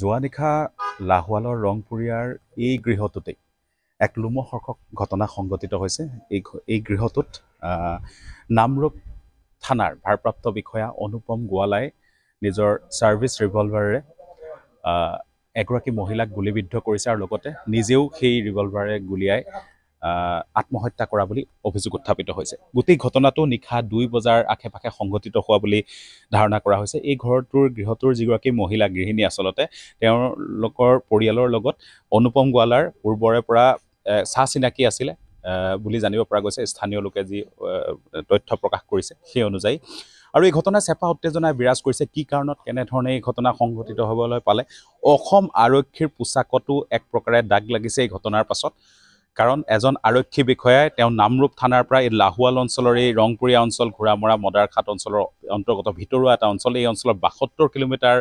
যোৱা নিশা লাহোৱালৰ ৰংপুৰীয়াৰ এই গৃহটোতেই এক লোমহৰ্ষক ঘটনা সংঘটিত হৈছে এই এই গৃহটোত নামৰূপ থানাৰ ভাৰপ্ৰাপ্ত বিষয়া অনুপম গোৱালাই নিজৰ ছাৰ্ভিছ ৰিভলভাৰেৰে এগৰাকী মহিলাক গুলীবিদ্ধ কৰিছে আৰু লগতে নিজেও সেই ৰিভলভাৰে গুলিয়াই আত্মহত্যা কৰা বুলি অভিযোগ উত্থাপিত হৈছে গোটেই ঘটনাটো নিশা দুই বজাৰ আশে পাশে সংঘটিত হোৱা বুলি ধাৰণা কৰা হৈছে এই ঘৰটোৰ গৃহটোৰ যিগৰাকী মহিলা গৃহিণী আচলতে তেওঁলোকৰ পৰিয়ালৰ লগত অনুপম গোৱালাৰ পূৰ্বৰে পৰা চা চিনাকি আছিলে বুলি জানিব পৰা গৈছে স্থানীয় লোকে যি তথ্য প্ৰকাশ কৰিছে সেই অনুযায়ী আৰু এই ঘটনাই চেপা উত্তেজনাই বিৰাজ কৰিছে কি কাৰণত কেনেধৰণে এই ঘটনা সংঘটিত হ'বলৈ পালে অসম আৰক্ষীৰ পোচাকতো এক প্ৰকাৰে দাগ লাগিছে এই ঘটনাৰ পাছত কাৰণ এজন আৰক্ষী বিষয়াই তেওঁ নামৰূপ থানাৰ পৰা এই লাহোৱাল অঞ্চলৰ এই ৰংপুৰীয়া অঞ্চল ঘোঁৰামৰা মদাৰখাট অঞ্চলৰ অন্তৰ্গত ভিতৰুৱা এটা অঞ্চল এই অঞ্চলৰ বাসত্তৰ কিলোমিটাৰ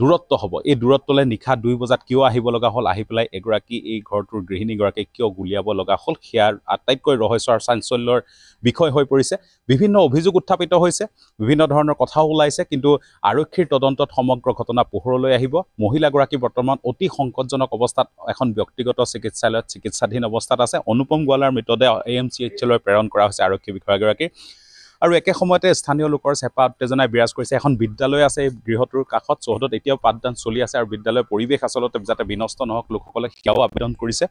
দূৰত্ব হ'ব এই দূৰত্বলৈ নিশা দুই বজাত কিয় আহিব লগা হ'ল আহি পেলাই এগৰাকী এই ঘৰটোৰ গৃহিণীগৰাকীক কিয় গুলিয়াব লগা হ'ল সেয়া আটাইতকৈ ৰহস্য আৰু চাঞ্চল্যৰ বিষয় হৈ পৰিছে বিভিন্ন অভিযোগ উত্থাপিত হৈছে বিভিন্ন ধৰণৰ কথাও ওলাইছে কিন্তু আৰক্ষীৰ তদন্তত সমগ্ৰ ঘটনা পোহৰলৈ আহিব মহিলাগৰাকী বৰ্তমান অতি সংকটজনক অৱস্থাত এখন ব্যক্তিগত চিকিৎসালয়ত চিকিৎসাধীন অৱস্থাত আছে অনুপম গোৱালাৰ মৃতদেহ এ এম চি এইচ এলৈ প্ৰেৰণ কৰা হৈছে আৰক্ষী বিষয়াগৰাকীৰ আৰু একে সময়তে স্থানীয় লোকৰ চেপা উত্তেজনাই বিৰাজ কৰিছে এখন বিদ্যালয় আছে এই গৃহটোৰ কাষত চৌহদত এতিয়াও পাঠদান চলি আছে আৰু বিদ্যালয়ৰ পৰিৱেশ আচলতে যাতে বিনষ্ট নহওক লোকসকলে সেয়াও আবেদন কৰিছে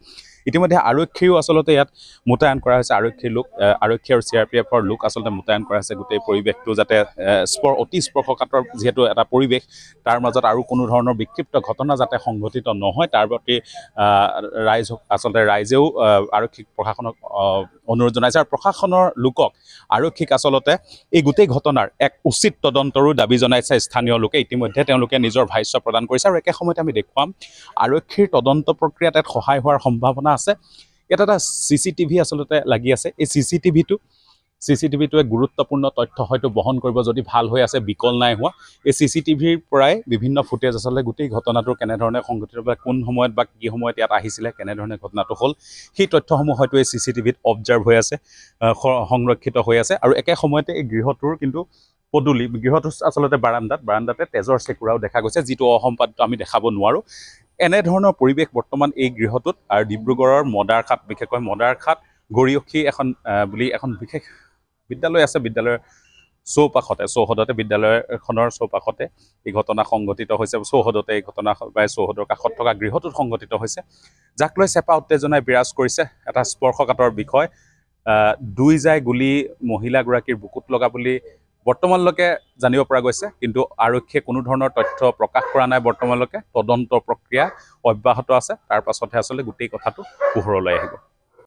ইতিমধ্যে আৰক্ষীও আচলতে ইয়াত মোতায়েন কৰা হৈছে আৰক্ষীৰ লোক আৰক্ষী আৰু চি আৰ পি এফৰ লোক আচলতে মোতায়েন কৰা হৈছে গোটেই পৰিৱেশটো যাতে স্পৰ অতি স্পৰ্শকাতৰ যিহেতু এটা পৰিৱেশ তাৰ মাজত আৰু কোনো ধৰণৰ বিক্ষিপ্ত ঘটনা যাতে সংঘটিত নহয় তাৰ প্ৰতি ৰাইজ আচলতে ৰাইজেও আৰক্ষী প্ৰশাসনক অনুৰোধ জনাইছে আৰু প্ৰশাসনৰ লোকক আৰক্ষীক আচলতে এই গোটেই ঘটনাৰ এক উচিত তদন্তৰো দাবী জনাইছে স্থানীয় লোকে ইতিমধ্যে তেওঁলোকে নিজৰ ভাষ্য প্ৰদান কৰিছে আৰু একে সময়তে আমি দেখুৱাম আৰক্ষীৰ তদন্ত প্ৰক্ৰিয়াত এক সহায় হোৱাৰ সম্ভাৱনা আছে ইয়াত এটা চি চি টিভি আচলতে লাগি আছে এই চি চি টিভিটো চি চি টিভিটোৱে গুৰুত্বপূৰ্ণ তথ্য হয়তো বহন কৰিব যদি ভাল হৈ আছে বিকল নাই হোৱা এই চি চি টিভিৰ পৰাই বিভিন্ন ফুটেজ আচলতে গোটেই ঘটনাটো কেনেধৰণে সংঘটিত বা কোন সময়ত বা কি সময়ত ইয়াত আহিছিলে কেনেধৰণে ঘটনাটো হ'ল সেই তথ্যসমূহ হয়তো এই চি চি টিভিত অবজাৰ্ভ হৈ আছে সংৰক্ষিত হৈ আছে আৰু একে সময়তে এই গৃহটোৰ কিন্তু পদূলি গৃহটো আচলতে বাৰাণ্ডাত বাৰাণ্ডাতে তেজৰ চেকুৰাও দেখা গৈছে যিটো অসম্পাদিত আমি দেখাব নোৱাৰোঁ এনেধৰণৰ পৰিৱেশ বৰ্তমান এই গৃহটোত আৰু ডিব্ৰুগড়ৰ মদাৰখাট বিশেষকৈ মদাৰখাট গৰিয়সী এখন বুলি এখন বিশেষ বিদ্যালয় আছে বিদ্যালয়ৰ চৌপাশতে চৌহদতে বিদ্যালয়খনৰ চৌপাশতে এই ঘটনা সংঘটিত হৈছে চৌহদতে এই ঘটনা বা চৌহদৰ কাষত থকা গৃহটোত সংঘটিত হৈছে যাক লৈ চেপা উত্তেজনাই বিৰাজ কৰিছে এটা স্পৰ্শকাতৰ বিষয় দুই যায় গুলি মহিলাগৰাকীৰ বুকুত লগা বুলি বৰ্তমানলৈকে জানিব পৰা গৈছে কিন্তু আৰক্ষীয়ে কোনো ধৰণৰ তথ্য প্ৰকাশ কৰা নাই বৰ্তমানলৈকে তদন্ত প্ৰক্ৰিয়া অব্যাহত আছে তাৰ পাছতহে আচলতে গোটেই কথাটো পোহৰলৈ আহিব